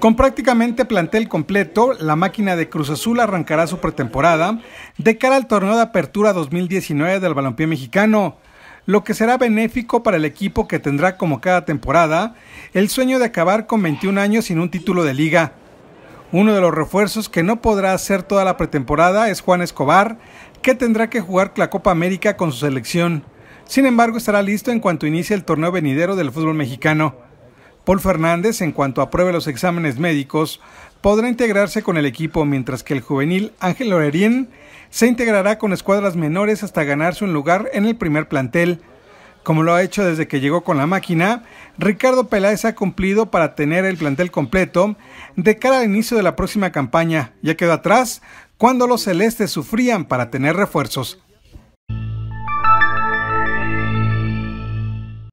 Con prácticamente plantel completo, la máquina de Cruz Azul arrancará su pretemporada de cara al torneo de apertura 2019 del balompié mexicano, lo que será benéfico para el equipo que tendrá como cada temporada el sueño de acabar con 21 años sin un título de liga. Uno de los refuerzos que no podrá hacer toda la pretemporada es Juan Escobar, que tendrá que jugar la Copa América con su selección. Sin embargo, estará listo en cuanto inicie el torneo venidero del fútbol mexicano. Paul Fernández, en cuanto apruebe los exámenes médicos, podrá integrarse con el equipo, mientras que el juvenil Ángel Orerien se integrará con escuadras menores hasta ganarse un lugar en el primer plantel. Como lo ha hecho desde que llegó con la máquina, Ricardo Peláez ha cumplido para tener el plantel completo de cara al inicio de la próxima campaña. Ya quedó atrás cuando los celestes sufrían para tener refuerzos.